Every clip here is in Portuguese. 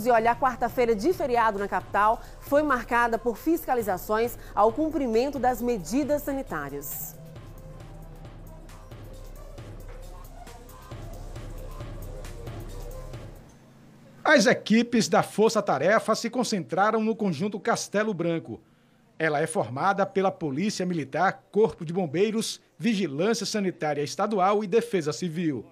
E olha, a quarta-feira de feriado na capital foi marcada por fiscalizações ao cumprimento das medidas sanitárias. As equipes da Força Tarefa se concentraram no conjunto Castelo Branco. Ela é formada pela Polícia Militar, Corpo de Bombeiros, Vigilância Sanitária Estadual e Defesa Civil.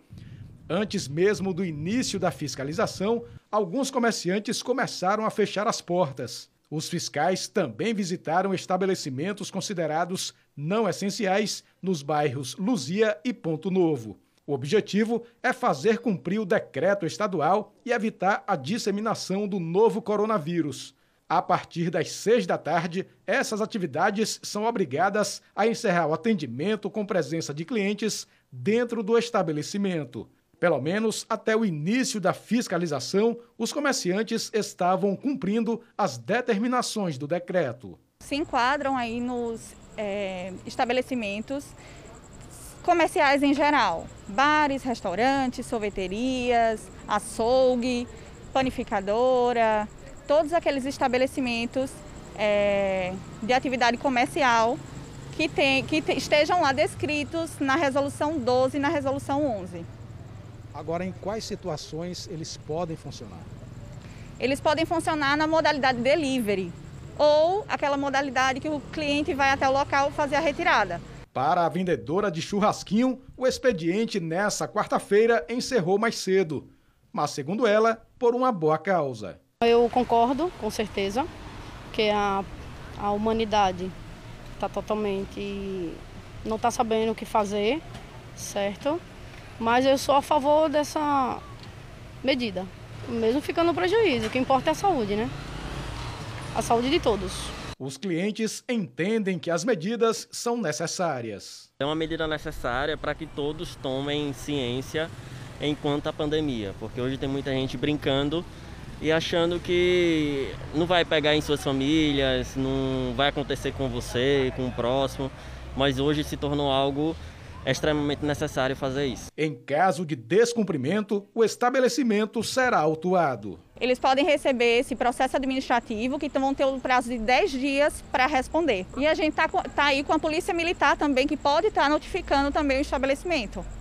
Antes mesmo do início da fiscalização, alguns comerciantes começaram a fechar as portas. Os fiscais também visitaram estabelecimentos considerados não essenciais nos bairros Luzia e Ponto Novo. O objetivo é fazer cumprir o decreto estadual e evitar a disseminação do novo coronavírus. A partir das seis da tarde, essas atividades são obrigadas a encerrar o atendimento com presença de clientes dentro do estabelecimento. Pelo menos até o início da fiscalização, os comerciantes estavam cumprindo as determinações do decreto. Se enquadram aí nos é, estabelecimentos comerciais em geral: bares, restaurantes, sorveterias, açougue, panificadora, todos aqueles estabelecimentos é, de atividade comercial que, tem, que estejam lá descritos na resolução 12 e na resolução 11. Agora, em quais situações eles podem funcionar? Eles podem funcionar na modalidade delivery ou aquela modalidade que o cliente vai até o local fazer a retirada. Para a vendedora de churrasquinho, o expediente nessa quarta-feira encerrou mais cedo, mas segundo ela, por uma boa causa. Eu concordo, com certeza, que a, a humanidade está totalmente não está sabendo o que fazer, certo? Mas eu sou a favor dessa medida, mesmo ficando prejuízo. O que importa é a saúde, né? A saúde de todos. Os clientes entendem que as medidas são necessárias. É uma medida necessária para que todos tomem ciência enquanto a pandemia, porque hoje tem muita gente brincando e achando que não vai pegar em suas famílias, não vai acontecer com você, com o próximo, mas hoje se tornou algo é extremamente necessário fazer isso. Em caso de descumprimento, o estabelecimento será autuado. Eles podem receber esse processo administrativo, que vão ter um prazo de 10 dias para responder. E a gente está tá aí com a Polícia Militar também, que pode estar tá notificando também o estabelecimento.